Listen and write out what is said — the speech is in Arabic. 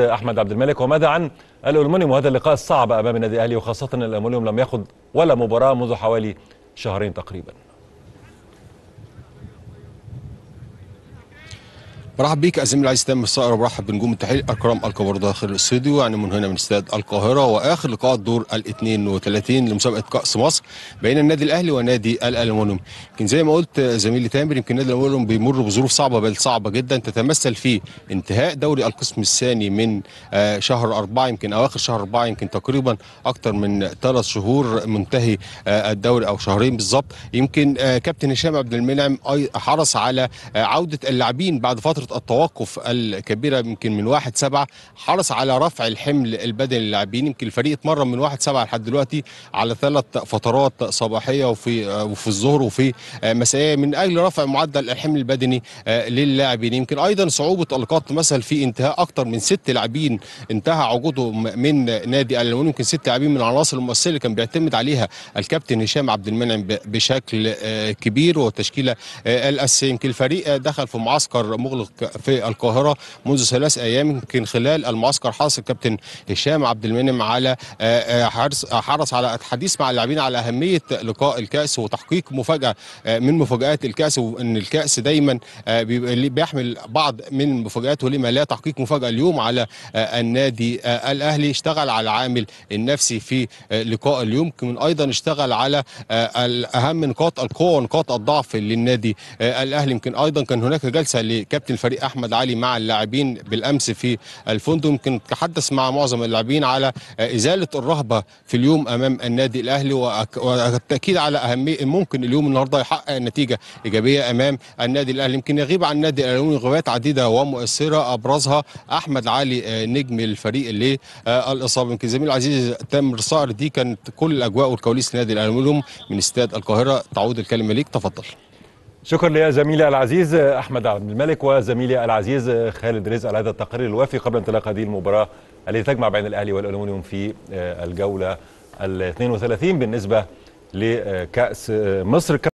احمد عبد الملك وماذا عن الالمنيوم وهذا اللقاء الصعب امام النادي الاهلي وخاصه الالمنيوم لم ياخذ ولا مباراه منذ حوالي شهرين تقريبا مرحب بيك زميلي العزيز تام الصقر وبرحب بنجوم التحليل أكرم الكبار داخل الاستوديو يعني من هنا من استاد القاهرة وآخر لقاء الدور ال 32 لمسابقة كأس مصر بين النادي الأهلي ونادي الألمونيوم يمكن زي ما قلت زميلي تامر يمكن النادي الألمونيوم بيمر بظروف صعبة بل صعبة جدا تتمثل في انتهاء دوري القسم الثاني من آه، شهر أربعة يمكن أواخر شهر أربعة يمكن تقريبا أكثر من ثلاث شهور منتهي آه، الدوري أو شهرين بالظبط يمكن آه، كابتن هشام عبد المنعم حرص على عودة اللاعبين بعد فترة فتره التوقف الكبيره يمكن من 1 7 حرص على رفع الحمل البدني للاعبين يمكن الفريق اتمرن من 1 7 لحد دلوقتي على ثلاث فترات صباحيه وفي وفي الظهر وفي آه، مسائيه من اجل رفع معدل الحمل البدني آه، للاعبين يمكن ايضا صعوبه القط مثلا في انتهاء اكثر من ست لاعبين انتهى عقودهم من نادي الألمون يمكن ست لاعبين من العناصر المؤثره اللي كان بيعتمد عليها الكابتن هشام عبد المنعم بشكل آه، كبير والتشكيله الاساسيه يمكن الفريق دخل في معسكر مغلق في القاهرة منذ ثلاث أيام يمكن خلال المعسكر حرص الكابتن هشام عبد المنعم على آه، آه، حرص آه، حرص على الحديث مع اللاعبين على أهمية لقاء الكأس وتحقيق مفاجأة من مفاجآت الكأس وأن الكأس دايما بيحمل بعض من مفاجآته لما لا تحقيق مفاجأة اليوم على النادي الأهلي اشتغل على العامل النفسي في لقاء اليوم كمان أيضا اشتغل على أهم نقاط القوة ونقاط الضعف للنادي الأهلي يمكن أيضا كان هناك جلسة لكابتن فريق احمد علي مع اللاعبين بالامس في الفندق يمكن تحدث مع معظم اللاعبين على ازاله الرهبه في اليوم امام النادي الاهلي والتاكيد على اهميه ممكن اليوم النهارده يحقق نتيجه ايجابيه امام النادي الاهلي يمكن يغيب عن النادي الاهلي غيابات عديده ومؤثره ابرزها احمد علي آه، نجم الفريق اللي الاصابه يمكن زميل العزيز تامر صقر دي كانت كل الاجواء والكواليس النادي الاهلي من استاد القاهره تعود الكلمه ليك تفضل شكرا لي زميلي العزيز احمد عبد الملك وزميلي العزيز خالد رزق على هذا التقرير الوافي قبل انطلاق هذه المباراه التي تجمع بين الاهلي والالومنيوم في الجوله ال 32 بالنسبه لكاس مصر